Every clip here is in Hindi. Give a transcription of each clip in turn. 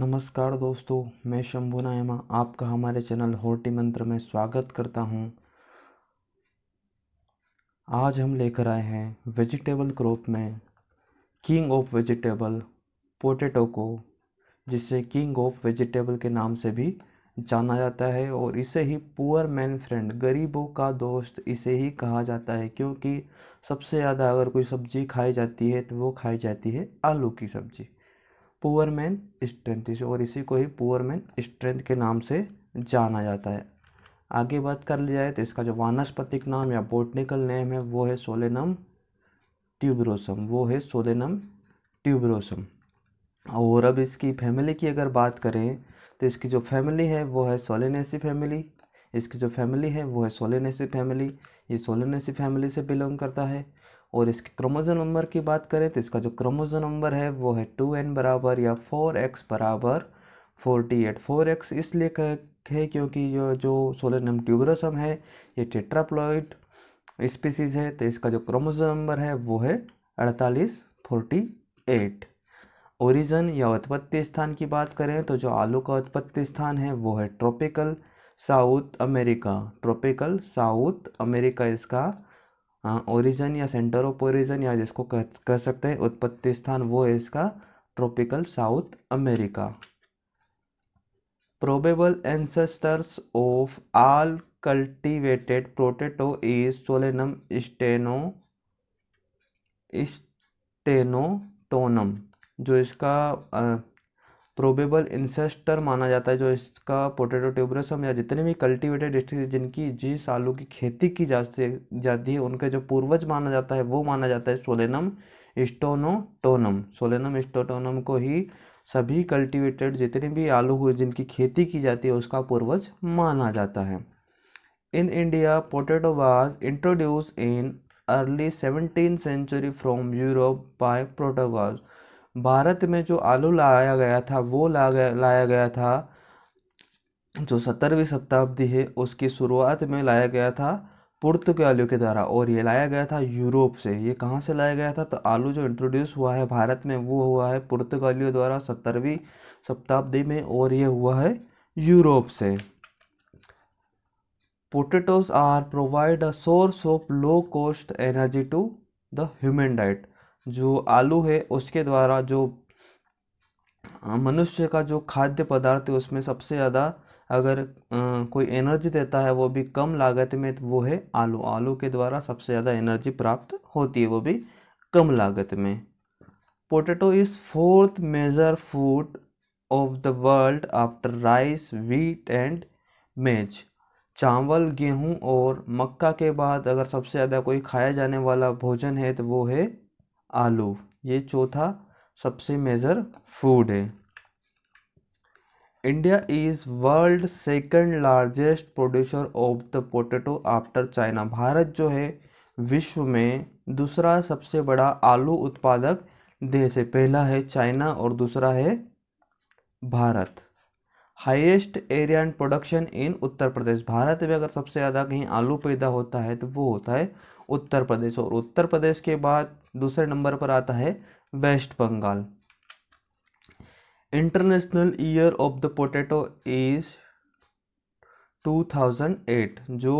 नमस्कार दोस्तों मैं शंभू नायमा आपका हमारे चैनल होटी मंत्र में स्वागत करता हूं आज हम लेकर आए हैं वेजिटेबल क्रॉप में किंग ऑफ वेजिटेबल पोटैटो को जिसे किंग ऑफ वेजिटेबल के नाम से भी जाना जाता है और इसे ही पुअर मैन फ्रेंड गरीबों का दोस्त इसे ही कहा जाता है क्योंकि सबसे ज़्यादा अगर कोई सब्ज़ी खाई जाती है तो वो खाई जाती है आलू की सब्ज़ी पुअर मैन स्ट्रेंथ इसे और इसी को ही पुअर मैन स्ट्रेंथ के नाम से जाना जाता है आगे बात कर ली जाए तो इसका जो वानस्पतिक नाम या बोटनिकल नेम है वो है सोलेनम ट्यूबरोसम वो है सोलेनम ट्यूबरोसम और अब इसकी फैमिली की अगर बात करें तो इसकी जो फैमिली है वो है सोलेनेसी फैमिली इसकी जो फैमिली है वो है सोलेनेसी फैमिली ये सोलेनेसी फैमिली से बिलोंग करता है और इसके क्रोमोजोम नंबर की बात करें तो इसका जो क्रोमोजोम नंबर है वो है टू एन बराबर या फोर एक्स बराबर फोर्टी एट फोर एक्स इसलिए है क्योंकि जो जो सोलनम ट्यूबरसम है ये टेट्राप्लॉइड स्पीसीज है तो इसका जो क्रोमोजोम नंबर है वो है अड़तालीस फोर्टी एट ओरिजन या उत्पत्ति स्थान की बात करें तो जो आलू का उत्पत्ति स्थान है वो है tropical South America tropical South America इसका ओरिजन हाँ, या सेंटर ऑफ ओरिजन या जिसको कह कह सकते हैं उत्पत्ति स्थान वो है इसका tropical South America probable ancestors of all cultivated potato is Solanum steno stenotomum जो इसका प्रोबेबल इंसेस्टर माना जाता है जो इसका पोटेटो ट्यूबरसम या जितने भी कल्टिवेटेड डिस्ट्रिक्ट जिनकी जिस आलू की खेती की जाती जाती है उनका जो पूर्वज माना जाता है वो माना जाता है सोलेनम स्टोनोटोनम सोलेनम स्टोटोनम को ही सभी कल्टिवेटेड जितने भी आलू हुए जिनकी खेती की जाती है उसका पूर्वज माना जाता है in India potato was introduce in early seventeen century from Europe by Portuguese Bharat में जो आलू लाया गया था वो ला गया लाया गया था जो सत्तरवीं शताब्दी है उसकी शुरुआत में लाया गया था पुर्तगालियों के द्वारा और ये लाया गया था यूरोप से ये कहाँ से लाया गया था तो आलू जो इंट्रोड्यूस हुआ है भारत में वो हुआ है पुर्तगालियों द्वारा सत्तरवीं शताब्दी में और ये हुआ है यूरोप से potatoes are provide a source of low cost energy to the human diet जो आलू है उसके द्वारा जो मनुष्य का जो खाद्य पदार्थ है उसमें सबसे ज़्यादा अगर कोई एनर्जी देता है वो भी कम लागत में तो वो है आलू आलू के द्वारा सबसे ज़्यादा एनर्जी प्राप्त होती है वो भी कम लागत में potato is fourth major food of the world after rice wheat and maize चावल गेहूं और मक्का के बाद अगर सबसे ज़्यादा कोई खाया जाने वाला भोजन है तो वो है आलू ये चौथा सबसे मेजर फूड है India is world second largest producer of the potato after China Bharat जो है विश्व में दूसरा सबसे बड़ा आलू उत्पादक देश है पहला है चाइना और दूसरा है Bharat highest area and production in Uttar Pradesh Bharat में अगर सबसे ज़्यादा कहीं आलू पैदा होता है तो वो होता है उत्तर प्रदेश और उत्तर प्रदेश के बाद दूसरे नंबर पर आता है West Bengal international year of the potato is 2008 जो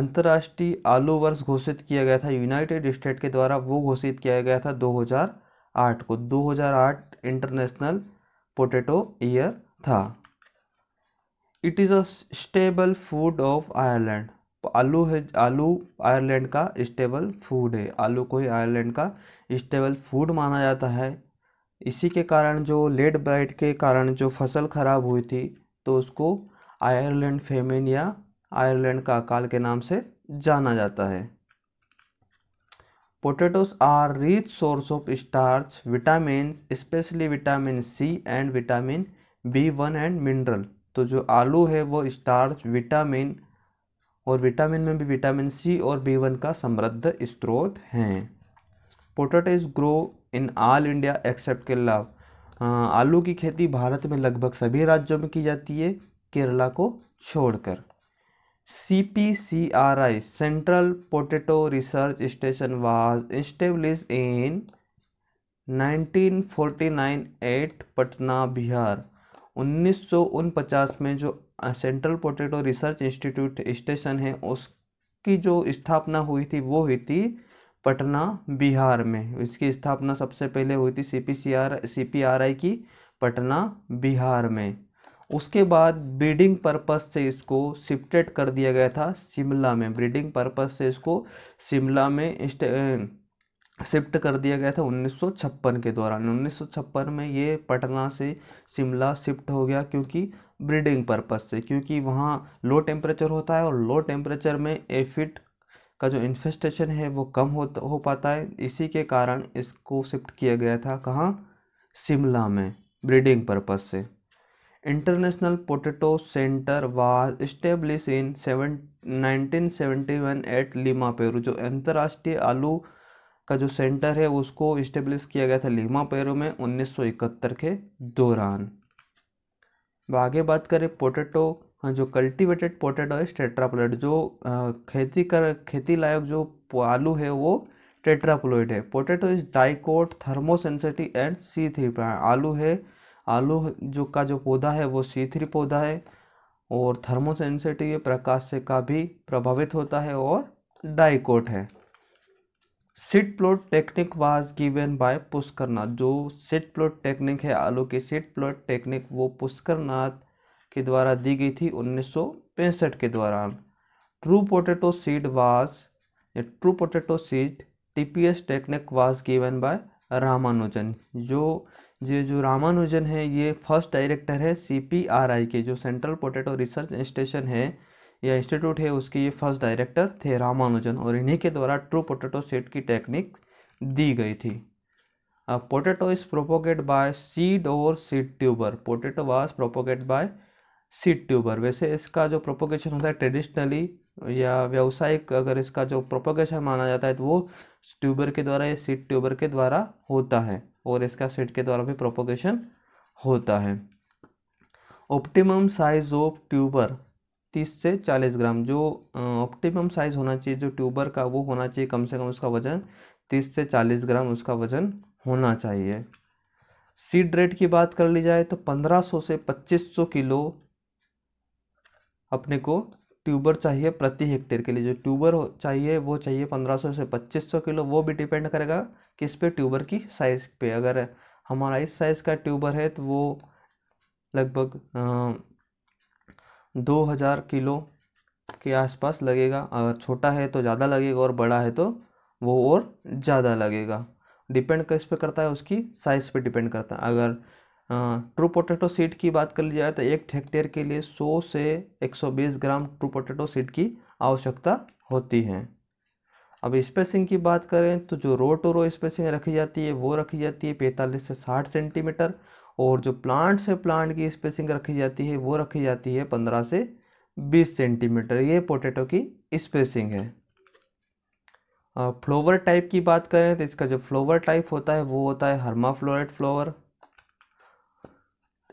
अंतर्राष्ट्रीय आलू वर्ष घोषित किया गया था यूनाइटेड स्टेट के द्वारा वो घोषित किया गया था 2008 को 2008 इंटरनेशनल पोटैटो ईयर था it is a stable food of Ireland आलू है आलू आयरलैंड का स्टेबल फूड है आलू को ही आयरलैंड का स्टेबल फूड माना जाता है इसी के कारण जो लेट ब्राइट के कारण जो फसल खराब हुई थी तो उसको आयरलैंड फेमिन या आयरलैंड का अकाल के नाम से जाना जाता है potatoes are rich source of starch vitamin specially vitamin C and vitamin B one and mineral तो जो आलू है वो स्टार्च विटामिन और विटामिन में भी विटामिन सी और बी वन का समृद्ध स्रोत हैं is grow in all India except Kerala आलू की खेती भारत में लगभग सभी राज्यों में की जाती है केरला को छोड़कर C P C R I central potato research station was establish in 1949 at Patna Bihar उन्नीस में जो central potato research institute station है उसकी जो स्थापना हुई थी वो हुई थी पटना बिहार में इसकी स्थापना सबसे पहले हुई थी C P C R C P R I की पटना बिहार में उसके बाद ब्रीडिंग पर्पस से इसको शिफ्टेड कर दिया गया था शिमला में ब्रीडिंग पर्पस से इसको शिमला में शिफ्ट कर दिया गया था 1956 के दौरान 1956 में ये पटना से शिमला शिफ्ट हो गया क्योंकि ब्रीडिंग पर्पज़ से क्योंकि वहाँ लो टेम्परेचर होता है और लो टेम्परेचर में एफिट का जो इन्फेस्टेशन है वो कम हो हो पाता है इसी के कारण इसको शिफ्ट किया गया था कहाँ शिमला में ब्रीडिंग पर्पज़ से international potato centre was establish in seven nineteen seventy one at Lima Peru जो अंतर्राष्ट्रीय आलू का जो सेंटर है उसको इस्टेब्लिश किया गया था लीमा पेरो में 1971 के दौरान आगे बात करें पोटैटो हाँ, जो कल्टीवेटेड पोटैटो है टेट्राप्लोइड जो खेती कर खेती लायक जो आलू है वो टेट्राप्लोइड है potato is dicot thermosensitive and C three आलू है आलू जो का जो पौधा है वो सी थ्री पौधा है और थर्मोसेंसिटिव प्रकाश से का भी प्रभावित होता है और डाइकोट है set plot technique was given by Pushkarnath जो सेट प्लॉट टेक्निक है आलू की सेट प्लॉट टेक्निक वो पुष्करनाथ के द्वारा दी गई थी उन्नीस के दौरान true potato seed was true potato seed TPS technique was given by Ramanujan जो ये जो रामानुजन है ये फर्स्ट डायरेक्टर है सीपीआरआई के जो सेंट्रल पोटेटो रिसर्च स्टेशन है यह इंस्टीट्यूट है उसके ये फर्स्ट डायरेक्टर थे रामानुजन और इन्हीं के द्वारा ट्रू पोटेटो सीड की टेक्निक दी गई थी अब potato is propagate by seed और seed tuber potato was propagate by seed tuber वैसे इसका जो प्रोपोगेशन होता है ट्रेडिशनली या व्यावसायिक अगर इसका जो प्रोपोगेशन माना जाता है तो वो ट्यूबर के द्वारा या सीड ट्यूबर के द्वारा होता है और इसका सीड के द्वारा भी प्रोपोगेशन होता है ऑप्टिमम साइज ऑफ ट्यूबर तीस से चालीस ग्राम जो ऑप्टिमम साइज़ होना चाहिए जो ट्यूबर का वो होना चाहिए कम से कम उसका वज़न तीस से चालीस ग्राम उसका वज़न होना चाहिए सीड रेट की बात कर ली जाए तो पंद्रह सौ से पच्चीस सौ किलो अपने को ट्यूबर चाहिए प्रति हेक्टेयर के लिए जो ट्यूबर चाहिए वो चाहिए 1500 से 2500 किलो वो भी डिपेंड करेगा किस पे ट्यूबर की साइज़ पे अगर हमारा इस साइज़ का ट्यूबर है तो वो लगभग दो हज़ार किलो के आसपास लगेगा अगर छोटा है तो ज़्यादा लगेगा और बड़ा है तो वो और ज़्यादा लगेगा डिपेंड किस पे करता है उसकी साइज़ पे डिपेंड करता है अगर ट्रू पोटैटो सीड की बात कर ली जाए तो एक हेक्टेयर के लिए 100 से 120 ग्राम ट्रू पोटैटो सीड की आवश्यकता होती है अब स्पेसिंग की बात करें तो जो रो टू रो स्पेसिंग रखी जाती है वो रखी जाती है पैंतालीस से साठ सेंटीमीटर और जो प्लांट्स है प्लांट की स्पेसिंग रखी जाती है वो रखी जाती है पंद्रह से बीस सेंटीमीटर ये पोटैटो की स्पेसिंग है फ्लोवर टाइप की बात करें तो इसका जो फ्लोवर टाइप होता है वो होता है हर्माफ्लोरेट फ्लोवर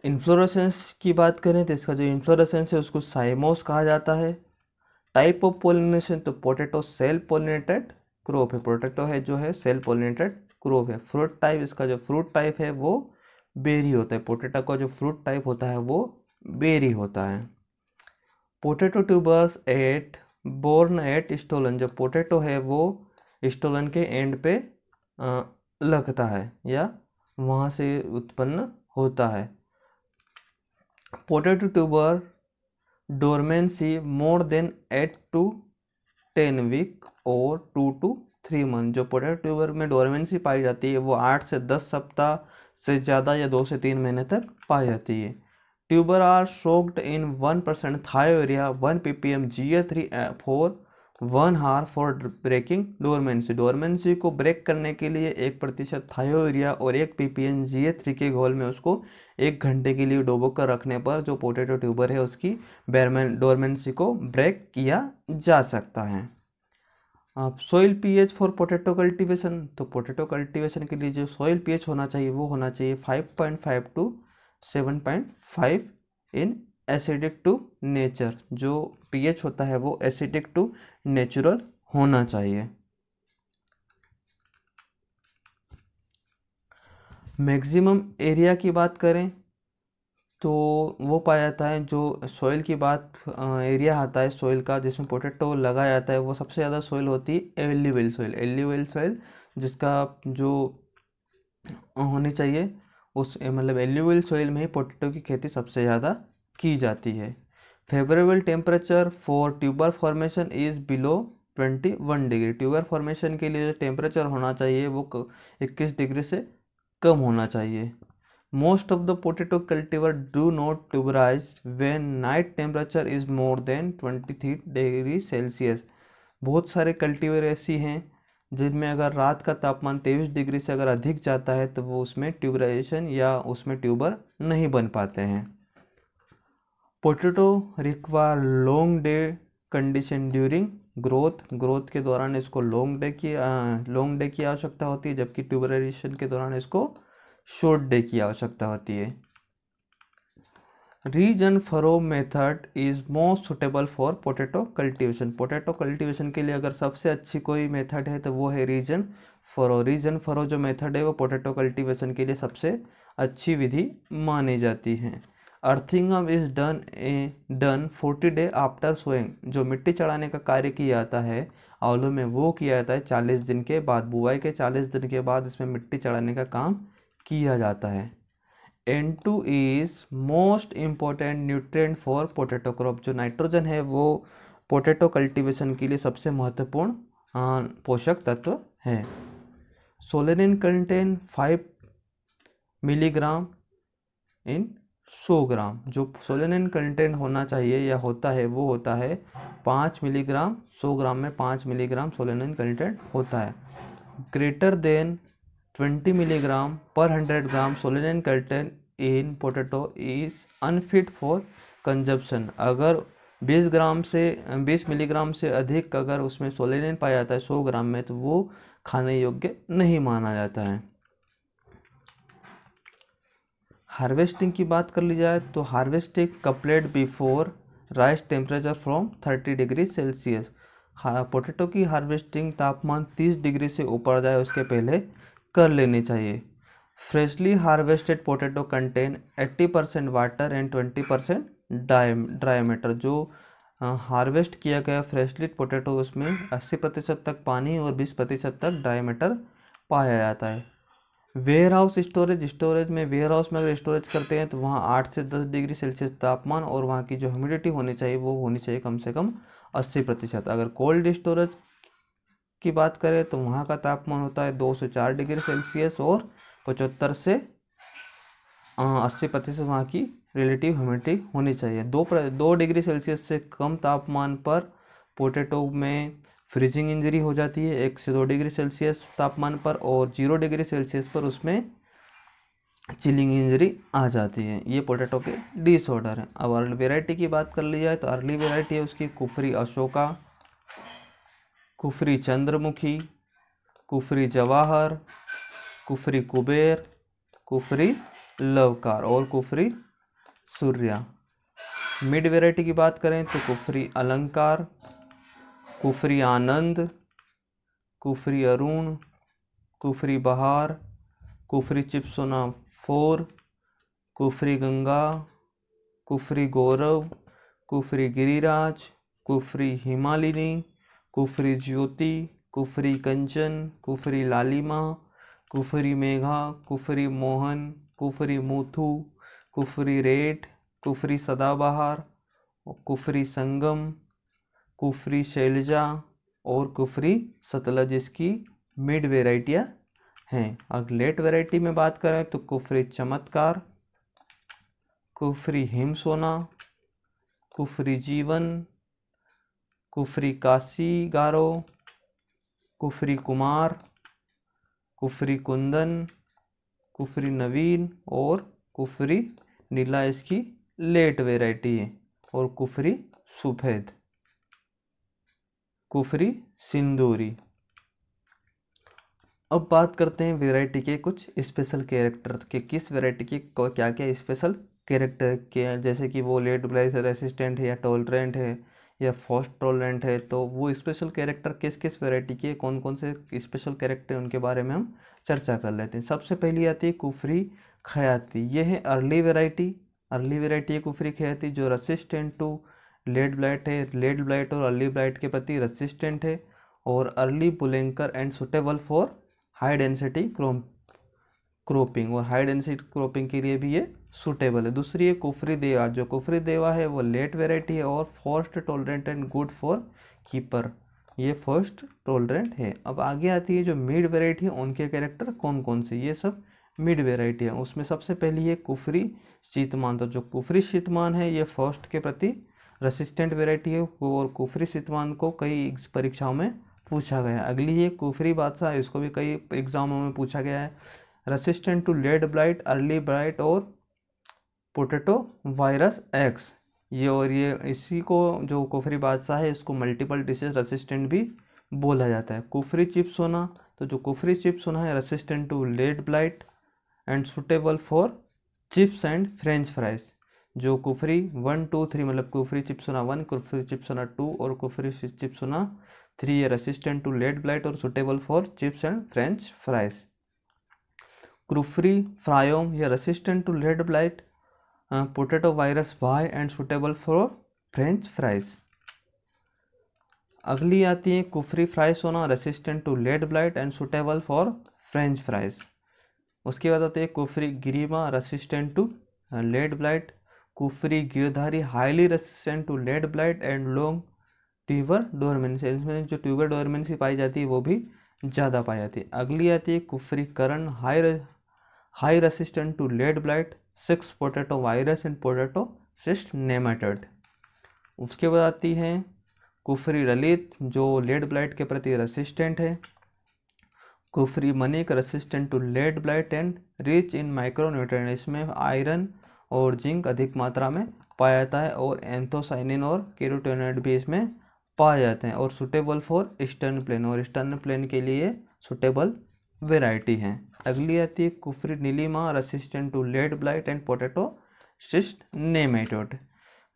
इन्फ्लोरेसेंस की बात करें तो इसका जो इन्फ्लोरेसेंस है उसको साइमोस कहा जाता है टाइप ऑफ पोलिनेशन तो पोटैटो सेल पोलिनेटेड क्रोप है पोटैटो है जो है सेल पोलिनेटेड क्रोप है फ्रूट टाइप इसका जो फ्रूट टाइप है वो बेरी होता है पोटेटो का जो फ्रूट टाइप होता है वो बेरी होता है potato tubers at born at stolon जो पोटेटो है वो स्टोलन के एंड पे लगता है या वहाँ से उत्पन्न होता है potato tuber dormancy more than eight to ten week और टू टू थ्री मंथ जो प्रोडक्ट ट्यूबर में डोरमेंसी पाई जाती है वो आठ से दस सप्ताह से ज़्यादा या दो से तीन महीने तक पाई जाती है tuber are soaked in one percent thiourea one P P M G A three four one hour for breaking dormancy dormancy को ब्रेक करने के लिए एक प्रतिशत थायोरिया और एक P P M G A three के घोल में उसको एक घंटे के लिए डोबो कर रखने पर जो पोटेटो ट्यूबर है उसकी बेरमेन डोरमेंसी को ब्रेक किया जा सकता है आप soil pH for potato cultivation तो पोटैटो कल्टीवेशन के लिए जो सॉइल पीएच होना चाहिए वो होना चाहिए 5.5 to 7.5 in acidic to nature जो पीएच होता है वो एसिडिक टू नेचुरल होना चाहिए मैक्सिमम एरिया की बात करें तो वो पाया जाता है जो सॉइल की बात एरिया आता है सॉइल का जिसमें पोटैटो लगाया जाता है वो सबसे ज़्यादा सोइल होती है एलिवेल सॉइल एलिवेल सॉइल जिसका जो होनी चाहिए उस मतलब एलिवेल सॉइल में ही पोटैटो की खेती सबसे ज़्यादा की जाती है favourable temperature for tuber formation is below twenty one degree tuber formation के लिए जो टेम्परेचर होना चाहिए वो इक्कीस डिग्री से कम होना चाहिए Most of the potato cultivar do not tuberize when night temperature is more than 23 degree Celsius. बहुत सारे कल्टीवर ऐसी हैं जिनमें अगर रात का तापमान तेईस डिग्री से अगर अधिक जाता है तो वो उसमें ट्यूबराइजेशन या उसमें ट्यूबर नहीं बन पाते हैं potato require long day condition during growth growth के दौरान इसको लॉन्ग डे की लॉन्ग डे की आवश्यकता होती है जबकि ट्यूबराइजेशन के दौरान इसको शोट डे की आवश्यकता होती है ridge and furrow method is most suitable for potato cultivation potato cultivation के लिए अगर सबसे अच्छी कोई मेथड है तो वो है रीजन फरो रीजन फरो जो मेथड है वो पोटैटो कल्टीवेशन के लिए सबसे अच्छी विधि मानी जाती है earthing is done a done forty day after sowing जो मिट्टी चढ़ाने का कार्य किया जाता है आलू में वो किया जाता है चालीस दिन के बाद बुआई के चालीस दिन के बाद इसमें मिट्टी चढ़ाने का काम किया जाता है N two is most important nutrient for potato crop जो नाइट्रोजन है वो पोटैटो कल्टीवेशन के लिए सबसे महत्वपूर्ण पोषक तत्व है solanine content five milligram in सौ ग्राम जो सोलेनिन कंटेंट होना चाहिए या होता है वो होता है पाँच मिलीग्राम सौ ग्राम में पाँच मिलीग्राम सोलेनिन कंटेंट होता है greater than twenty milligram per hundred gram solanine content in potato is unfit for consumption अगर 20 ग्राम से 20 मिलीग्राम से अधिक अगर उसमें सोलेनिन पाया जाता है 100 ग्राम में तो वो खाने योग्य नहीं माना जाता है हार्वेस्टिंग की बात कर ली जाए तो harvesting complete before rise temperature from 30 degree Celsius potato की हार्वेस्टिंग तापमान 30 डिग्री से ऊपर जाए उसके पहले कर लेनी चाहिए freshly harvested potato contain 80 percent water and 20 percent dry dry matter जो हार्वेस्ट किया गया फ्रेशली पोटैटो उसमें 80 प्रतिशत तक पानी और 20 प्रतिशत तक ड्राई मैटर पाया जाता है वेयर हाउस स्टोरेज स्टोरेज में वेयर हाउस में अगर स्टोरेज करते हैं तो वहाँ आठ से दस डिग्री सेल्सियस तापमान और वहाँ की जो ह्यूमिडिटी होनी चाहिए वो होनी चाहिए कम से कम अस्सी प्रतिशत अगर कोल्ड स्टोरेज की बात करें तो वहाँ का तापमान होता है दो से चार डिग्री सेल्सियस और पचहत्तर से अस्सी प्रतिशत वहाँ की रिलेटिव ह्यूमिडिटी होनी चाहिए दो प्र, दो डिग्री सेल्सियस से कम तापमान पर पोटैटो में फ्रीजिंग इंजरी हो जाती है एक से दो डिग्री सेल्सियस तापमान पर और जीरो डिग्री सेल्सियस पर उसमें चिलिंग इंजरी आ जाती है ये पोटैटो के डिसऑर्डर हैं अब अर्ली वेराइटी की बात कर ली जाए तो अर्ली वेराइटी है उसकी कुफरी अशोका कुफरी चंद्रमुखी कुफरी जवाहर कुफरी कुबेर कुफरी लवकार और कुफरी सूर्या मिड वेराइटी की बात करें तो कुफरी अलंकार कुफरी आनंद कुफरी अरुण कुफरी बहार कुफरी चिपसोना फोर कुफरी गंगा कुफरी गौरव कुफरी गिरिराज कुफरी हिमालिनी कुफरी ज्योति कुफरी कंचन कुफरी लालिमा कुफरी मेघा कुफरी मोहन कुफरी मूथू कुफरी रेट कुफरी सदाबहार कुफरी संगम कुफरी शैलजा और कुफरी सतलज इसकी मिड वेराइटियाँ हैं अगर लेट वेराइटी में बात करें तो कुफरी चमत्कार कुफरी हिमसोना कुफरी जीवन कुफरी काशी गारो कुफरी कुमार कुफरी कुंदन कुफरी नवीन और कुफरी नीला इसकी लेट वेराइटी है और कुफरी सफ़ेद कुफरी सिंदूरी अब बात करते हैं वेराइटी के कुछ स्पेशल कैरेक्टर के किस वेराइटी के क्या क्या स्पेशल कैरेक्टर के हैं जैसे कि वो लेट ब्लाइज रेसिस्टेंट है या टॉलरेंट है या फॉस्ट टॉलरेंट है तो वो स्पेशल कैरेक्टर किस किस वैरायटी के कौन कौन से स्पेशल कैरेक्टर उनके बारे में हम चर्चा कर लेते हैं सबसे पहली आती है कुफरी खयाती ये है अर्ली वेराइटी अर्ली वेराइटी है कुफरी खयाती जो रसिस्टेंट टू लेड ब्लाइट है लेड ब्लाइट और अर्ली ब्लाइट के प्रति रसिस्टेंट है और early bulker and suitable for high density crop cropping और हाई डेंसिटी क्रॉपिंग के लिए भी ये सूटेबल है दूसरी है कुफरी देवा जो कुफरी देवा है वो लेट वेराइटी है और frost tolerant and good for keeper ये फर्स्ट टोलरेंट है अब आगे आती है जो मिड वेराइटी है उनके कैरेक्टर कौन कौन से ये सब मिड वेराइटी है उसमें सबसे पहली है कुफरी शीतमान तो जो कुफरी शीतमान है ये फर्स्ट के प्रति रसिस्टेंट वेराइटी है और कुफरी शीतमान को कई परीक्षाओं में पूछा गया अगली है कुफरी बादशाह इसको भी कई एग्जामों में पूछा गया है resistant to late blight early blight और पोटेटो वायरस एक्स ये और ये इसी को जो कुफरी बादशाह है इसको मल्टीपल डिशेज रेसिस्टेंट भी बोला जाता है कुफरी चिप्स होना तो जो कुफरी चिप्स होना है resistant to late blight and suitable for chips and French fries जो कुफरी वन टू थ्री मतलब Kufri Chipsona one Kufri Chipsona two और कुफरी चिप्स होना थ्री ये रेसिस्टेंट टू लेड ब्लाइट और suitable for chips and French fries Kufri, फ्रायोम या resistant to red blight potato virus virus and suitable for French fries अगली आती है Kufri Frysona resistant to late blight and suitable for French fries उसके बाद आती है Kufri Garima resistant to late blight Kufri Girdhari highly resistant to late blight and long tuber dormancy इसमें जो ट्यूबर डोरमेंसी पाई जाती है वो भी ज़्यादा पाई जाती है अगली आती है Kufri Karan high high resistant to lead blight six potato virus and potato cyst nematode उसके बाद आती है कुफरी ललित जो लेड ब्लाइट के प्रति रेसिस्टेंट है Kufri Manik resistant to late blight and rich in micronutrient इसमें आयरन और जिंक अधिक मात्रा में पाया जाता है और एंथोसाइनिन और केरोटेनॉइड भी इसमें पाए जाते हैं और सुटेबल फॉर ईस्टर्न प्लेन और ईस्टर्न प्लेन के लिए सुटेबल वेराइटी हैं अगली आती है Kufri Neelima resistant to late blight and potato cyst nematode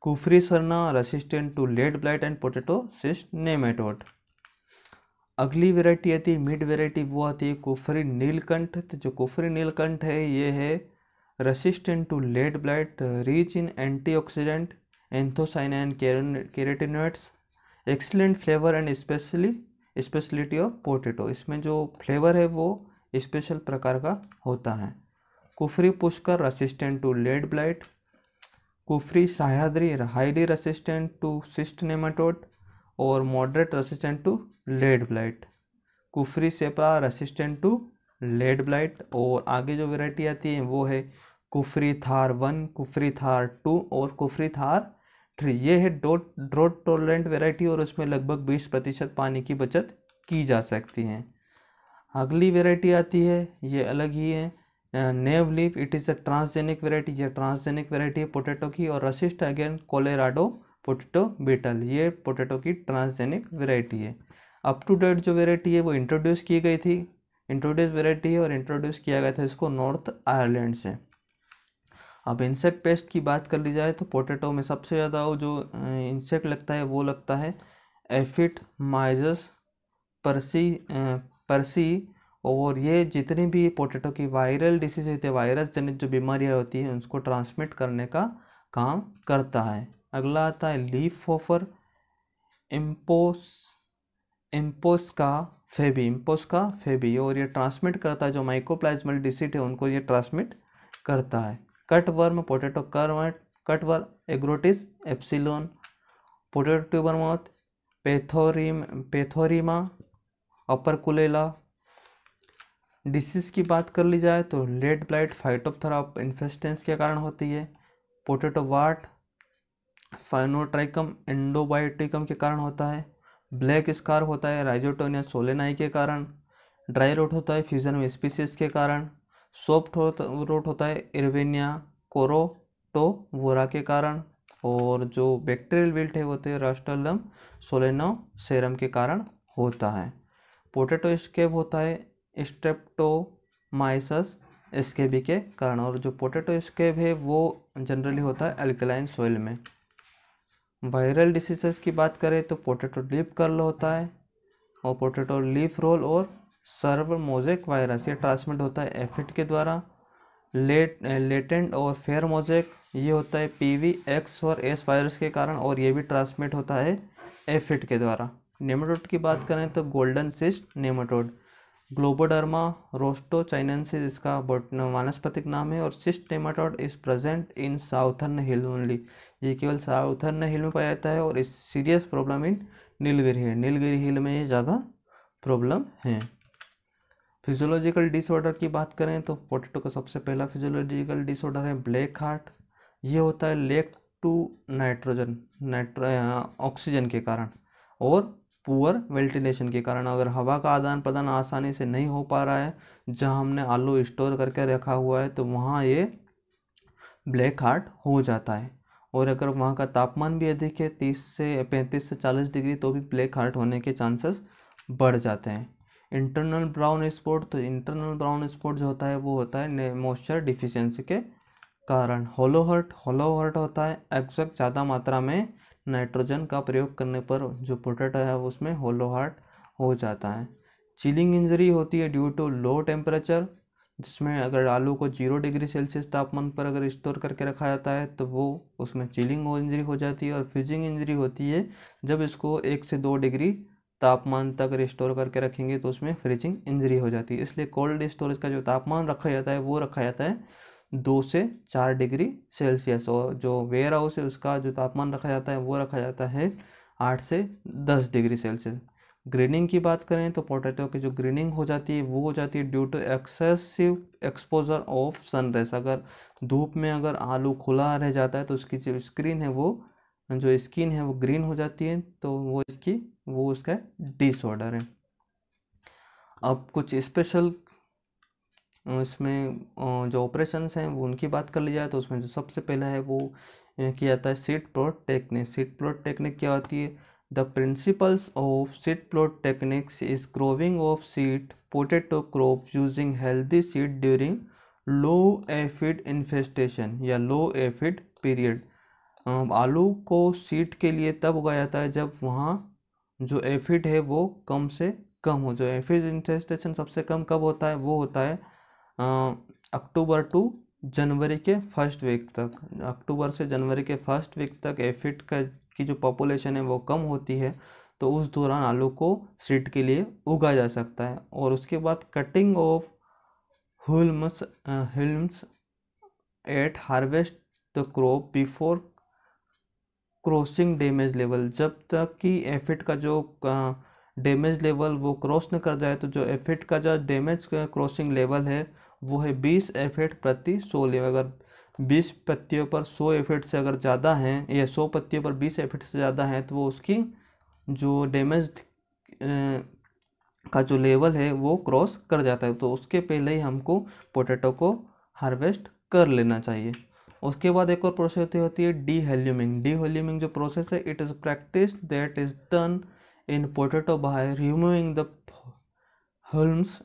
Kufri Sarna resistant to late blight and potato cyst nematode अगली वेराइटी आती है मिड वेराइटी वो आती है कुफरी नीलकंठ तो जो कुफरी नीलकंठ है ये है resistant to late blight rich in antioxidant anthocyanin and carotenoids excellent flavour and specially speciality of potato इसमें जो फ्लेवर है वो स्पेशल प्रकार का होता है Kufri Pushkar resistant to late blight Kufri Sahyadri highly resistant to cyst nematode और moderate resistant to late blight Kufri Sepa resistant to late blight और आगे जो वेराइटी आती है वो है कुफरी थार वन कुफरी थार टू और कुफरी थार थ्री ये है डोट ड्रोट टोलरेंट वेराइटी और उसमें लगभग बीस प्रतिशत पानी की बचत की जा सकती है अगली वेराइटी आती है ये अलग ही है new leaf it is a transgenic variety ये ट्रांसजेनिक वेराइटी है पोटैटो की और resist again Colorado potato beetle ये पोटैटो की ट्रांसजेनिक वेराइटी है अप टू डेट जो वेराइटी है वो इंट्रोड्यूस की गई थी इंट्रोड्यूस वेराइटी है और इंट्रोड्यूस किया गया था इसको नॉर्थ आयरलैंड से अब इंसेक्ट पेस्ट की बात कर ली जाए तो पोटैटो में सबसे ज़्यादा वो जो इंसेक्ट लगता है वो लगता है एफिट माइजस परसी परसी और ये जितनी भी पोटैटो की वायरल डिसीज होती है वायरस जनित जो बीमारियाँ होती हैं उसको ट्रांसमिट करने का काम करता है अगला आता है लीफ होफर इम्पोस इम्पोस का फेबी इम्पोस का फेबी और ये ट्रांसमिट करता है जो माइकोप्लाज्मल डिसीट है उनको ये ट्रांसमिट करता है cutworm potato cutworm Agrotis epsilon potato tuber moth Phthorimaea पेथोरीमा अपर कुलेला डिसीज की बात कर ली जाए तो लेट ब्लाइट फाइटोपथरा इन्फेस्टेंस के कारण होती है पोटेटो वाट फाइनोट्राइकम एंडोबायोटिकम के कारण होता है ब्लैक स्कार होता है राइजोटोनिया सोलेनाई के कारण ड्राई रोट होता है फ्यूजन में स्पीसीज के कारण सॉफ्ट रोट होता है इरवेनिया कोरोटोवोरा के कारण और जो बैक्टीरियल विल्ट है वो होते तो हैं रास्टोलम सोलेनो सेरम के कारण होता है पोटेटो स्केब होता है स्टेप्टोमाइसस स्केबी के कारण और जो पोटेटो स्केब है वो जनरली होता है अल्कलाइन सोइल में वायरल डिसीजेस की बात करें तो पोटेटो लीफ कर्ल होता है और पोटेटो लीफ रोल और सर्व मोजेक वायरस ये ट्रांसमिट होता है एफिड के द्वारा लेट लेटेंट और फेयर मोजेक ये होता है पीवी एक्स और एस वायरस के कारण और ये भी ट्रांसमिट होता है एफिड के द्वारा नेमाटोड की बात करें तो golden cyst nematode Globodera rostochiensis rostochiensis इसका वानस्पतिक नाम है और cyst nematode is present in southern hill only ये केवल साउथर्न हिल में पाया जाता है और इस सीरियस प्रॉब्लम इन नीलगिरी है नीलगिरी हिल में ये ज़्यादा प्रॉब्लम है फिजियोलॉजिकल डिसऑर्डर की बात करें तो पोटेटो का सबसे पहला फिजियोलॉजिकल डिसऑर्डर है ब्लैक हार्ट ये होता है lack to nitrogen nitro oxygen के कारण और पुअर वेंटिलेशन के कारण अगर हवा का आदान प्रदान आसानी से नहीं हो पा रहा है जहाँ हमने आलू स्टोर करके रखा हुआ है तो वहाँ ये ब्लैक हार्ट हो जाता है और अगर वहाँ का तापमान भी अधिक है तीस से पैंतीस से चालीस डिग्री तो भी ब्लैक हार्ट होने के चांसेस बढ़ जाते हैं इंटरनल ब्राउन स्पॉट तो इंटरनल ब्राउन स्पॉट जो होता है वो होता है मॉइस्चर डिफिशियंसी के कारण होलो हर्ट होलो हर्ट होता है एक्जैक्ट ज़्यादा मात्रा में नाइट्रोजन का प्रयोग करने पर जो पोटैटो है उसमें होलो हार्ट हो जाता है चिलिंग इंजरी होती है ड्यू टू लो टेम्परेचर जिसमें अगर आलू को जीरो डिग्री सेल्सियस तापमान पर अगर स्टोर करके रखा जाता है तो वो उसमें चिलिंग इंजरी हो जाती है और फ्रिजिंग इंजरी होती है जब इसको एक से दो डिग्री तापमान तक स्टोर करके रखेंगे तो उसमें फ्रिजिंग इंजरी हो जाती है इसलिए कोल्ड स्टोरेज का जो तापमान रखा जाता है वो रखा जाता है दो से चार डिग्री सेल्सियस और जो वेयर हाउस है उसका जो तापमान रखा जाता है वो रखा जाता है आठ से दस डिग्री सेल्सियस ग्रीनिंग की बात करें तो पोटैटो की जो ग्रीनिंग हो जाती है वो हो जाती है due to excessive exposure of sunrays अगर धूप में अगर आलू खुला रह जाता है तो उसकी जो स्क्रीन है वो जो स्किन है वो ग्रीन हो जाती है तो वो इसकी वो उसका डिसऑर्डर है अब कुछ स्पेशल इसमें जो ऑपरेशंस हैं वो उनकी बात कर ली जाए तो उसमें जो सबसे पहला है वो किया जाता है seed plot technique seed plot technique क्या होती है the principles of seed plot techniques is growing of seed potato crop using healthy seed during low aphid infestation या लो एफिड पीरियड आलू को सीट के लिए तब उगाया जाता है जब वहाँ जो एफिड है वो कम से कम हो जो एफिड इन्फेस्टेशन सबसे कम कब होता है वो होता है अक्टूबर टू जनवरी के फर्स्ट वीक तक अक्टूबर से जनवरी के फर्स्ट वीक तक एफिड का की जो पॉपुलेशन है वो कम होती है तो उस दौरान आलू को सीड के लिए उगा जा सकता है और उसके बाद cutting of haulms haulms at harvest the crop before crossing damage level जब तक कि एफिड का जो डैमेज लेवल वो क्रॉस न कर जाए तो जो एफिड का जो डैमेज क्रॉसिंग लेवल है वो है बीस एफेट प्रति सौ लेव अगर बीस पत्तियों पर सौ एफेट से अगर ज़्यादा हैं या सौ पत्तियों पर बीस एफेट से ज़्यादा हैं तो वो उसकी जो डैमेज का जो लेवल है वो क्रॉस कर जाता है तो उसके पहले ही हमको पोटैटो को हार्वेस्ट कर लेना चाहिए उसके बाद एक और प्रोसेस होती है डी हेल्यूमिंग डी हेल्यूमिंग जो प्रोसेस है it is practice that is done in potato by removing the haulms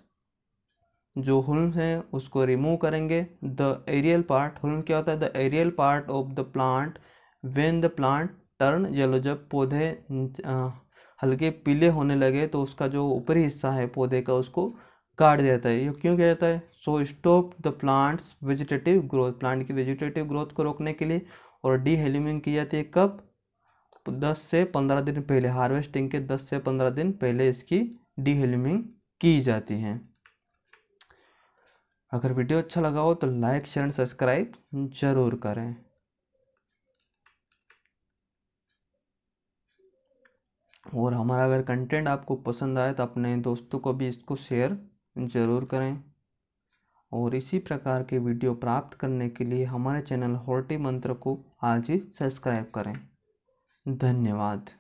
जो हुल्म है उसको रिमूव करेंगे द एरियल पार्ट हुल्म क्या होता है the aerial part of the plant when the plant turn yellow जब पौधे हल्के पीले होने लगे तो उसका जो ऊपरी हिस्सा है पौधे का उसको काट दिया जाता है ये क्यों किया जाता है so stop the plant's vegetative growth plant की वेजिटेटिव ग्रोथ को रोकने के लिए और डी हेल्यूमिंग की जाती है कब दस से पंद्रह दिन पहले हार्वेस्टिंग के दस से पंद्रह दिन पहले इसकी डी हेल्यूमिंग की जाती है अगर वीडियो अच्छा लगा हो तो लाइक शेयर एंड सब्सक्राइब ज़रूर करें और हमारा अगर कंटेंट आपको पसंद आए तो अपने दोस्तों को भी इसको शेयर ज़रूर करें और इसी प्रकार के वीडियो प्राप्त करने के लिए हमारे चैनल होल्टी मंत्र को आज ही सब्सक्राइब करें धन्यवाद